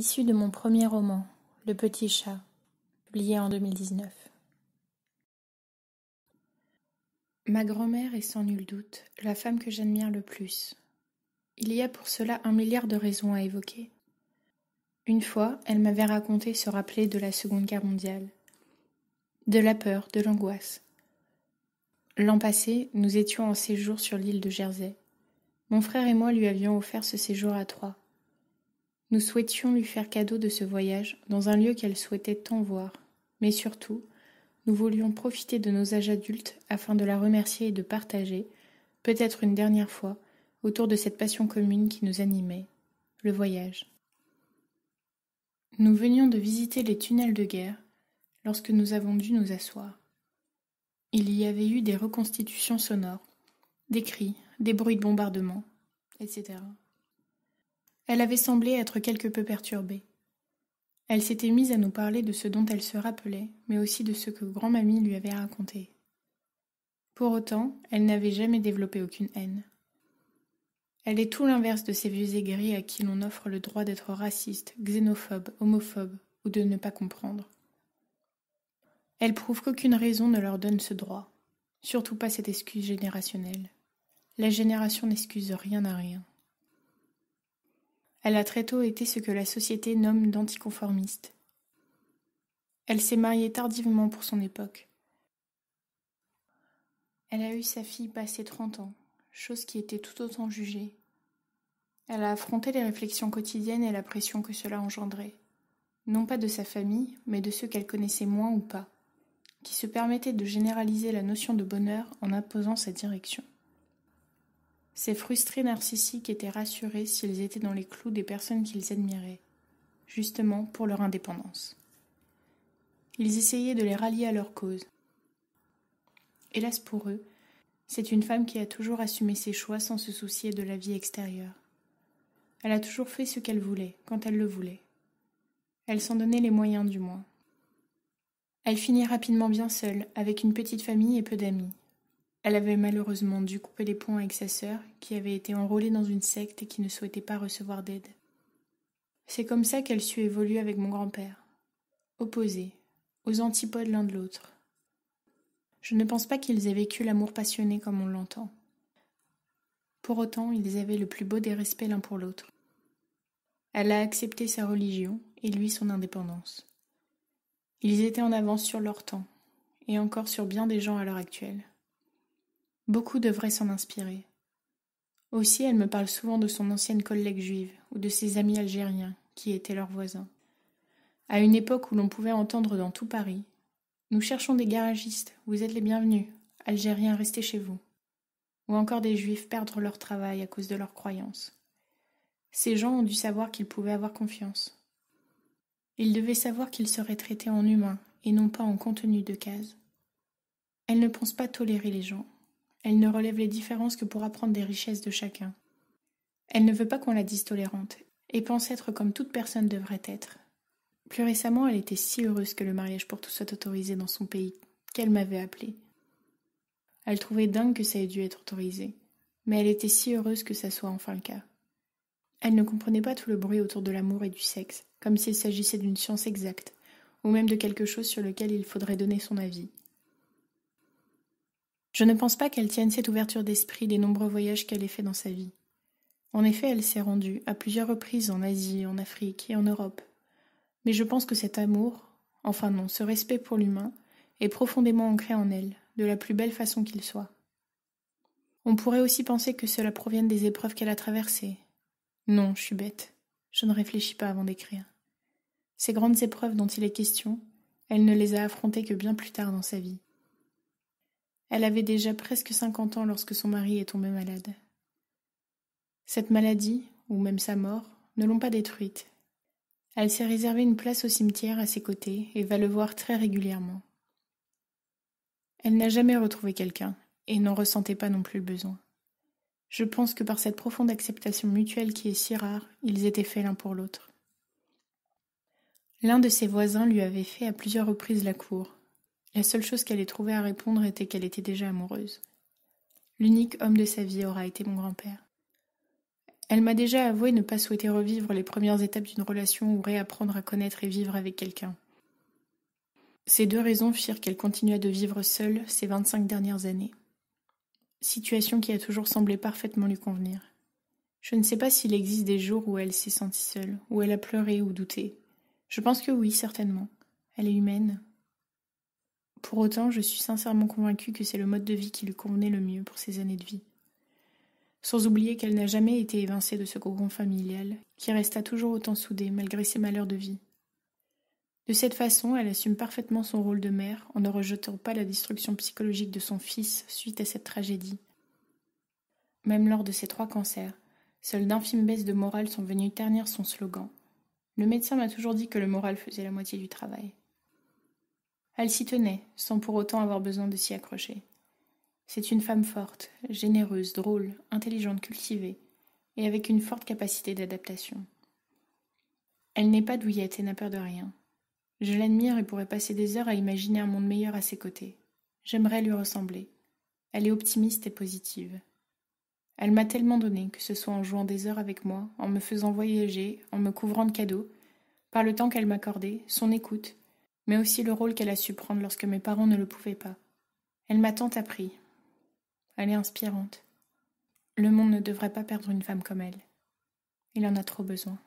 Issue de mon premier roman, Le Petit Chat, publié en 2019. Ma grand-mère est sans nul doute la femme que j'admire le plus. Il y a pour cela un milliard de raisons à évoquer. Une fois, elle m'avait raconté se rappeler de la Seconde Guerre mondiale, de la peur, de l'angoisse. L'an passé, nous étions en séjour sur l'île de Jersey. Mon frère et moi lui avions offert ce séjour à trois, nous souhaitions lui faire cadeau de ce voyage dans un lieu qu'elle souhaitait tant voir, mais surtout, nous voulions profiter de nos âges adultes afin de la remercier et de partager, peut-être une dernière fois, autour de cette passion commune qui nous animait, le voyage. Nous venions de visiter les tunnels de guerre lorsque nous avons dû nous asseoir. Il y avait eu des reconstitutions sonores, des cris, des bruits de bombardement, etc. Elle avait semblé être quelque peu perturbée. Elle s'était mise à nous parler de ce dont elle se rappelait, mais aussi de ce que grand-mamie lui avait raconté. Pour autant, elle n'avait jamais développé aucune haine. Elle est tout l'inverse de ces vieux aigris à qui l'on offre le droit d'être raciste, xénophobe, homophobe ou de ne pas comprendre. Elle prouve qu'aucune raison ne leur donne ce droit, surtout pas cette excuse générationnelle. La génération n'excuse rien à rien. Elle a très tôt été ce que la société nomme d'anticonformiste. Elle s'est mariée tardivement pour son époque. Elle a eu sa fille passer trente ans, chose qui était tout autant jugée. Elle a affronté les réflexions quotidiennes et la pression que cela engendrait, non pas de sa famille, mais de ceux qu'elle connaissait moins ou pas, qui se permettaient de généraliser la notion de bonheur en imposant sa direction. Ces frustrés narcissiques étaient rassurés s'ils étaient dans les clous des personnes qu'ils admiraient, justement pour leur indépendance. Ils essayaient de les rallier à leur cause. Hélas pour eux, c'est une femme qui a toujours assumé ses choix sans se soucier de la vie extérieure. Elle a toujours fait ce qu'elle voulait, quand elle le voulait. Elle s'en donnait les moyens du moins. Elle finit rapidement bien seule, avec une petite famille et peu d'amis. Elle avait malheureusement dû couper les ponts avec sa sœur, qui avait été enrôlée dans une secte et qui ne souhaitait pas recevoir d'aide. C'est comme ça qu'elle sut évoluer avec mon grand-père. Opposés, aux antipodes l'un de l'autre. Je ne pense pas qu'ils aient vécu l'amour passionné comme on l'entend. Pour autant, ils avaient le plus beau des respects l'un pour l'autre. Elle a accepté sa religion et lui son indépendance. Ils étaient en avance sur leur temps, et encore sur bien des gens à l'heure actuelle. Beaucoup devraient s'en inspirer. Aussi, elle me parle souvent de son ancienne collègue juive ou de ses amis algériens qui étaient leurs voisins. À une époque où l'on pouvait entendre dans tout Paris Nous cherchons des garagistes, vous êtes les bienvenus, Algériens, restez chez vous. Ou encore des juifs perdre leur travail à cause de leurs croyances. Ces gens ont dû savoir qu'ils pouvaient avoir confiance. Ils devaient savoir qu'ils seraient traités en humains et non pas en contenu de cases. Elle ne pense pas tolérer les gens, elle ne relève les différences que pour apprendre des richesses de chacun. Elle ne veut pas qu'on la dise tolérante, et pense être comme toute personne devrait être. Plus récemment, elle était si heureuse que le mariage pour tous soit autorisé dans son pays, qu'elle m'avait appelée. Elle trouvait dingue que ça ait dû être autorisé, mais elle était si heureuse que ça soit enfin le cas. Elle ne comprenait pas tout le bruit autour de l'amour et du sexe, comme s'il s'agissait d'une science exacte, ou même de quelque chose sur lequel il faudrait donner son avis. Je ne pense pas qu'elle tienne cette ouverture d'esprit des nombreux voyages qu'elle ait faits dans sa vie. En effet, elle s'est rendue à plusieurs reprises en Asie, en Afrique et en Europe. Mais je pense que cet amour, enfin non, ce respect pour l'humain, est profondément ancré en elle, de la plus belle façon qu'il soit. On pourrait aussi penser que cela provienne des épreuves qu'elle a traversées. Non, je suis bête. Je ne réfléchis pas avant d'écrire. Ces grandes épreuves dont il est question, elle ne les a affrontées que bien plus tard dans sa vie. Elle avait déjà presque cinquante ans lorsque son mari est tombé malade. Cette maladie, ou même sa mort, ne l'ont pas détruite. Elle s'est réservée une place au cimetière à ses côtés et va le voir très régulièrement. Elle n'a jamais retrouvé quelqu'un et n'en ressentait pas non plus le besoin. Je pense que par cette profonde acceptation mutuelle qui est si rare, ils étaient faits l'un pour l'autre. L'un de ses voisins lui avait fait à plusieurs reprises la cour, la seule chose qu'elle ait trouvé à répondre était qu'elle était déjà amoureuse. L'unique homme de sa vie aura été mon grand-père. Elle m'a déjà avoué ne pas souhaiter revivre les premières étapes d'une relation ou réapprendre à connaître et vivre avec quelqu'un. Ces deux raisons firent qu'elle continua de vivre seule ces vingt-cinq dernières années. Situation qui a toujours semblé parfaitement lui convenir. Je ne sais pas s'il existe des jours où elle s'est sentie seule, où elle a pleuré ou douté. Je pense que oui, certainement. Elle est humaine, pour autant, je suis sincèrement convaincue que c'est le mode de vie qui lui convenait le mieux pour ses années de vie. Sans oublier qu'elle n'a jamais été évincée de ce cocon familial, qui resta toujours autant soudé malgré ses malheurs de vie. De cette façon, elle assume parfaitement son rôle de mère en ne rejetant pas la destruction psychologique de son fils suite à cette tragédie. Même lors de ses trois cancers, seules d'infimes baisses de morale sont venues ternir son slogan. Le médecin m'a toujours dit que le moral faisait la moitié du travail. Elle s'y tenait, sans pour autant avoir besoin de s'y accrocher. C'est une femme forte, généreuse, drôle, intelligente, cultivée, et avec une forte capacité d'adaptation. Elle n'est pas douillette et n'a peur de rien. Je l'admire et pourrais passer des heures à imaginer un monde meilleur à ses côtés. J'aimerais lui ressembler. Elle est optimiste et positive. Elle m'a tellement donné, que ce soit en jouant des heures avec moi, en me faisant voyager, en me couvrant de cadeaux, par le temps qu'elle m'accordait, son écoute, mais aussi le rôle qu'elle a su prendre lorsque mes parents ne le pouvaient pas. Elle m'a tant appris. Elle est inspirante. Le monde ne devrait pas perdre une femme comme elle. Il en a trop besoin.